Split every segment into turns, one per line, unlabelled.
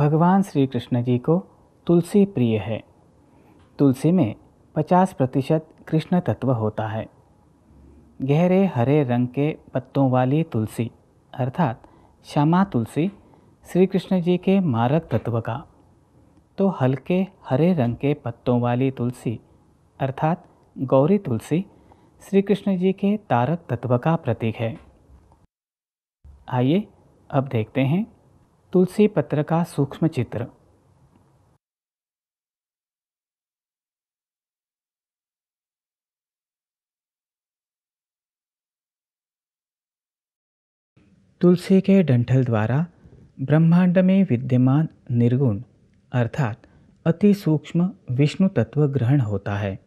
भगवान श्री कृष्ण जी को तुलसी प्रिय है तुलसी में 50 प्रतिशत कृष्ण तत्व होता है गहरे हरे रंग के पत्तों वाली तुलसी अर्थात श्यामा तुलसी श्री कृष्ण जी के मारक तत्व का तो हल्के हरे रंग के पत्तों वाली तुलसी अर्थात गौरी तुलसी श्री कृष्ण जी के तारक तत्व का प्रतीक है आइए अब देखते हैं तुलसी पत्र का सूक्ष्म चित्र तुलसी के डंठल द्वारा ब्रह्मांड में विद्यमान निर्गुण अर्थात अति सूक्ष्म विष्णु तत्व ग्रहण होता है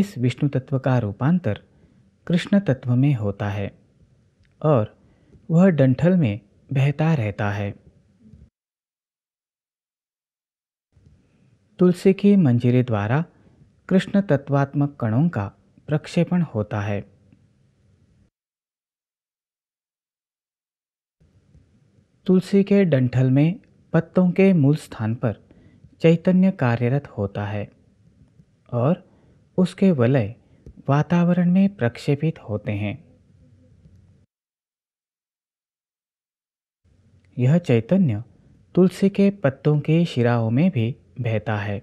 इस विष्णु तत्व का रूपांतर कृष्ण तत्व में होता है और वह डंठल में बहता रहता है तुलसी की मंजिरे द्वारा कृष्ण तत्वात्मक कणों का प्रक्षेपण होता है तुलसी के डंठल में पत्तों के मूल स्थान पर चैतन्य कार्यरत होता है और उसके वलय वातावरण में प्रक्षेपित होते हैं यह चैतन्य तुलसी के पत्तों के शिराओं में भी बहता है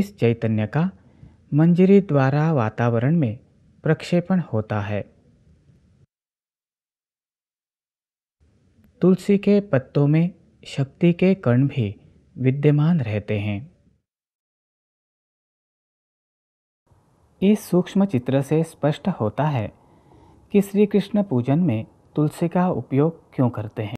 इस चैतन्य का मंजरी द्वारा वातावरण में प्रक्षेपण होता है तुलसी के पत्तों में शक्ति के कण भी विद्यमान रहते हैं इस सूक्ष्म चित्र से स्पष्ट होता है कि श्री कृष्ण पूजन में तुलसी का उपयोग क्यों करते हैं